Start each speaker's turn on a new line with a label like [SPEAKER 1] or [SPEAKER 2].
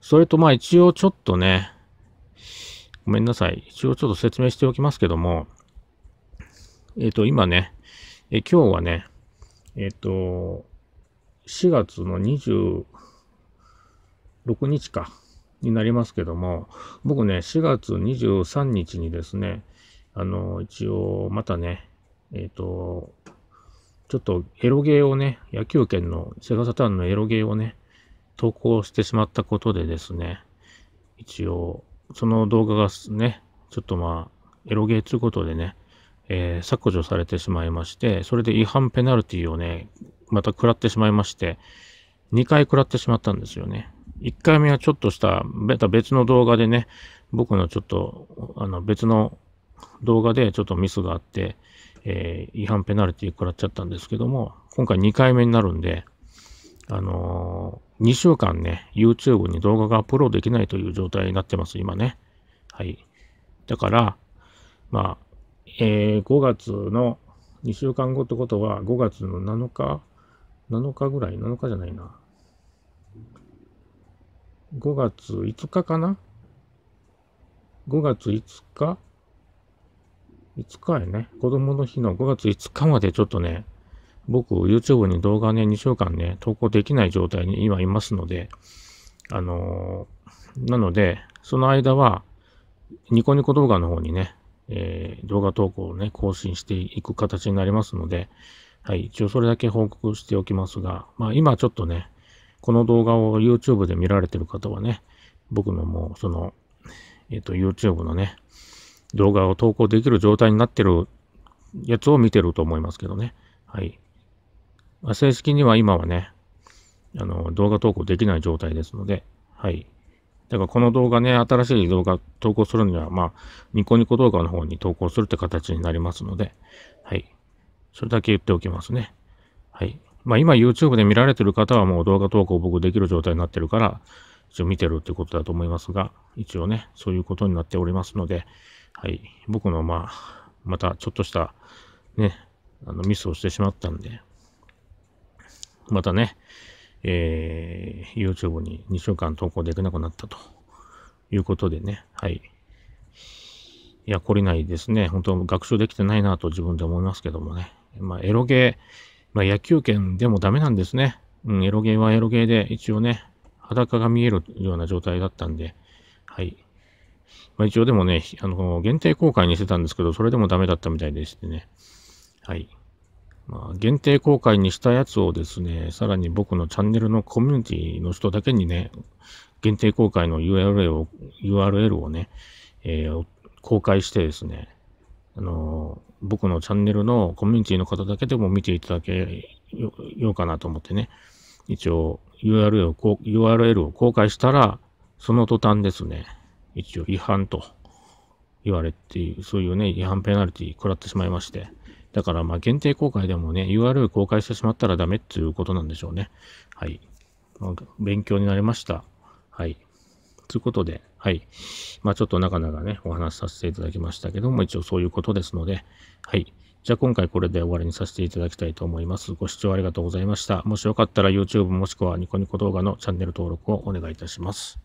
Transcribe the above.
[SPEAKER 1] それとまあ一応ちょっとね、ごめんなさい。一応ちょっと説明しておきますけども、えっ、ー、と、今ね、え今日はね、えっ、ー、と、4月の26日か、になりますけども、僕ね、4月23日にですね、あの、一応、またね、えっ、ー、と、ちょっとエロゲーをね、野球圏のセガサターンのエロゲーをね、投稿してしまったことでですね、一応、その動画がね、ちょっとまあ、エロゲーということでね、えー、削除されてしまいまして、それで違反ペナルティをね、また食らってしまいまして、2回食らってしまったんですよね。1回目はちょっとした、別の動画でね、僕のちょっと、あの別の動画でちょっとミスがあって、えー、違反ペナルティ食らっちゃったんですけども、今回2回目になるんで、あのー、2週間ね、YouTube に動画がアップロードできないという状態になってます、今ね。はい。だから、まあ、えー、5月の2週間後ってことは、5月の7日 ?7 日ぐらい ?7 日じゃないな。5月5日かな ?5 月5日 ?5 日やね。子供の日の5月5日までちょっとね、僕 YouTube に動画ね、2週間ね、投稿できない状態に今いますので、あのー、なので、その間は、ニコニコ動画の方にね、えー、動画投稿をね、更新していく形になりますので、はい、一応それだけ報告しておきますが、まあ今ちょっとね、この動画を YouTube で見られてる方はね、僕のもうその、えっ、ー、と YouTube のね、動画を投稿できる状態になってるやつを見てると思いますけどね。はい。まあ、正式には今はね、あの、動画投稿できない状態ですので、はい。だからこの動画ね、新しい動画投稿するには、まあ、ニコニコ動画の方に投稿するって形になりますので、はい。それだけ言っておきますね。はい。まあ今 YouTube で見られてる方はもう動画投稿僕できる状態になってるから、一応見てるってことだと思いますが、一応ね、そういうことになっておりますので、はい。僕のまあ、またちょっとしたね、あのミスをしてしまったんで、またね、えー、YouTube に2週間投稿できなくなったということでね、はい。いや、懲りないですね。本当学習できてないなと自分で思いますけどもね。まあ、エロゲー、まあ、野球圏でもダメなんですね。うん、エロゲーはエロゲーで、一応ね、裸が見えるような状態だったんで、はい。まあ、一応でもね、あの、限定公開にしてたんですけど、それでもダメだったみたいでしてね。はい。まあ、限定公開にしたやつをですね、さらに僕のチャンネルのコミュニティの人だけにね、限定公開の URL を、URL をね、えー、公開してですね、あのー、僕のチャンネルのコミュニティの方だけでも見ていただけようかなと思ってね、一応 URL を URL を公開したら、その途端ですね、一応違反と言われて、そういうね、違反ペナルティ食らってしまいまして、だから、まあ、限定公開でもね、URL 公開してしまったらダメっていうことなんでしょうね。はい。まあ、勉強になりました。はい。ということで、はい。まあ、ちょっとなかなかね、お話しさせていただきましたけども、一応そういうことですので、はい。じゃあ今回これで終わりにさせていただきたいと思います。ご視聴ありがとうございました。もしよかったら YouTube もしくはニコニコ動画のチャンネル登録をお願いいたします。